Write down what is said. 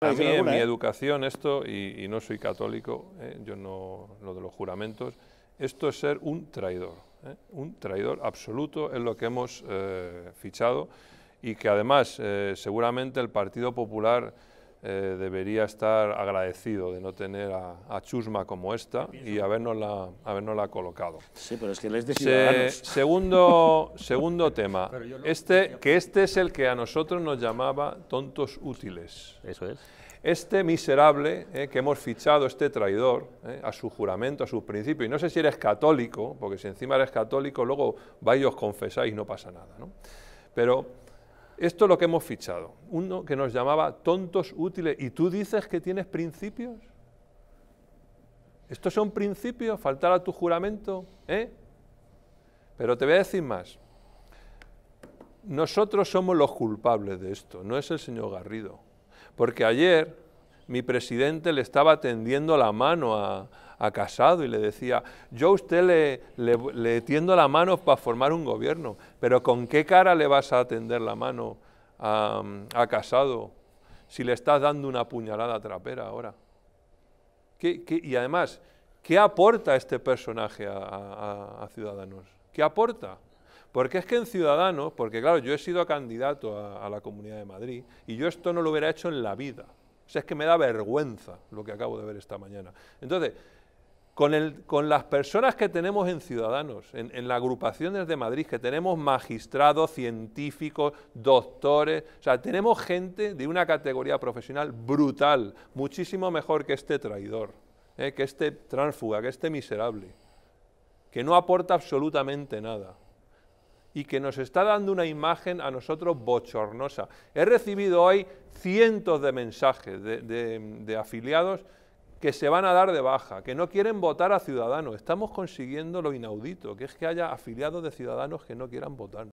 A mí en mi ¿eh? educación esto, y, no soy católico, ¿eh? yo no, lo de los juramentos, esto es ser un traidor, ¿eh? un traidor absoluto es lo que hemos fichado y que además seguramente el Partido Popular eh, debería estar agradecido de no tener a, Chusma como esta y habernosla, la colocado. Sí, pero es que les de segundo, segundo tema, este, que este es el que a nosotros nos llamaba tontos útiles. Eso es. Este miserable eh, que hemos fichado, este traidor, eh, a su juramento, a sus principios, y no sé si eres católico, porque si encima eres católico, luego vais y os confesáis y no pasa nada. ¿no? Pero esto es lo que hemos fichado. Uno que nos llamaba tontos útiles. ¿Y tú dices que tienes principios? ¿Estos son principios? ¿Faltar a tu juramento? ¿Eh? Pero te voy a decir más. Nosotros somos los culpables de esto, no es el señor Garrido. Porque ayer mi presidente le estaba tendiendo la mano a, Casado y le decía, yo a usted le, tiendo la mano para formar un gobierno, pero ¿con qué cara le vas a tender la mano a, Casado si le estás dando una puñalada trapera ahora? y además, ¿qué aporta este personaje a, Ciudadanos? ¿Qué aporta? Porque es que en Ciudadanos, porque claro, yo he sido candidato a, la Comunidad de Madrid y yo esto no lo hubiera hecho en la vida. O sea, es que me da vergüenza lo que acabo de ver esta mañana. Entonces, con, las personas que tenemos en Ciudadanos, en, en las agrupaciones de Madrid, que tenemos magistrados, científicos, doctores, o sea, tenemos gente de una categoría profesional brutal, muchísimo mejor que este traidor, ¿eh? que este tránsfuga, que este miserable, que no aporta absolutamente nada y que nos está dando una imagen a nosotros bochornosa. He recibido hoy cientos de mensajes de, afiliados que se van a dar de baja, que no quieren votar a Ciudadanos. Estamos consiguiendo lo inaudito, que es que haya afiliados de Ciudadanos que no quieran votar.